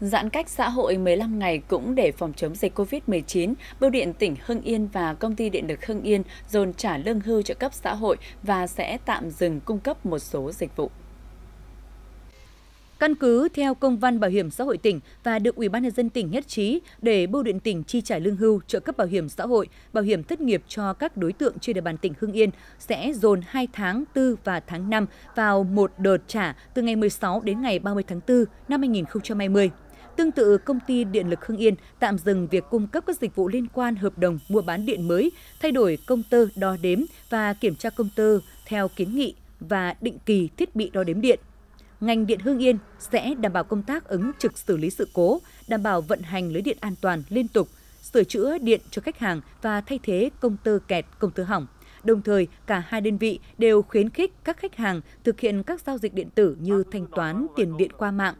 Giãn cách xã hội 15 ngày cũng để phòng chống dịch COVID-19, Bưu điện tỉnh Hưng Yên và Công ty Điện lực Hưng Yên dồn trả lương hưu trợ cấp xã hội và sẽ tạm dừng cung cấp một số dịch vụ. Căn cứ theo công văn Bảo hiểm xã hội tỉnh và được Ủy ban nhân dân tỉnh nhất trí để Bưu điện tỉnh chi trả lương hưu, trợ cấp bảo hiểm xã hội, bảo hiểm thất nghiệp cho các đối tượng trên địa bàn tỉnh Hưng Yên sẽ dồn 2 tháng 4 và tháng 5 vào một đợt trả từ ngày 16 đến ngày 30 tháng 4 năm 2020. Tương tự, công ty Điện lực Hưng Yên tạm dừng việc cung cấp các dịch vụ liên quan hợp đồng mua bán điện mới, thay đổi công tơ đo đếm và kiểm tra công tơ theo kiến nghị và định kỳ thiết bị đo đếm điện. Ngành điện Hưng Yên sẽ đảm bảo công tác ứng trực xử lý sự cố, đảm bảo vận hành lưới điện an toàn liên tục, sửa chữa điện cho khách hàng và thay thế công tơ kẹt, công tơ hỏng. Đồng thời, cả hai đơn vị đều khuyến khích các khách hàng thực hiện các giao dịch điện tử như thanh toán tiền điện qua mạng,